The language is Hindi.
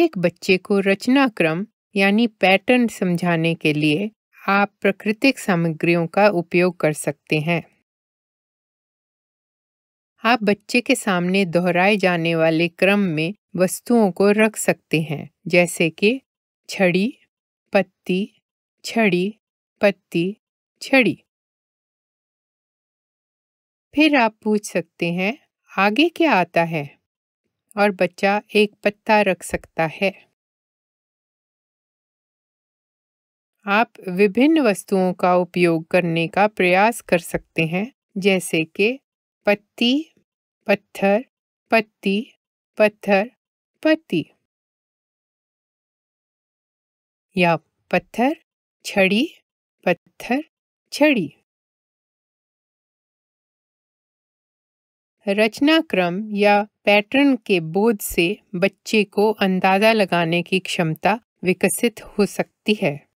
एक बच्चे को रचनाक्रम यानी पैटर्न समझाने के लिए आप प्राकृतिक सामग्रियों का उपयोग कर सकते हैं आप बच्चे के सामने दोहराए जाने वाले क्रम में वस्तुओं को रख सकते हैं जैसे कि छड़ी पत्ती छड़ी पत्ती छड़ी फिर आप पूछ सकते हैं आगे क्या आता है और बच्चा एक पत्ता रख सकता है आप विभिन्न वस्तुओं का उपयोग करने का प्रयास कर सकते हैं जैसे कि पत्ती पत्थर पत्ती पत्थर पत्ती या पत्थर छड़ी पत्थर छड़ी रचनाक्रम या पैटर्न के बोध से बच्चे को अंदाज़ा लगाने की क्षमता विकसित हो सकती है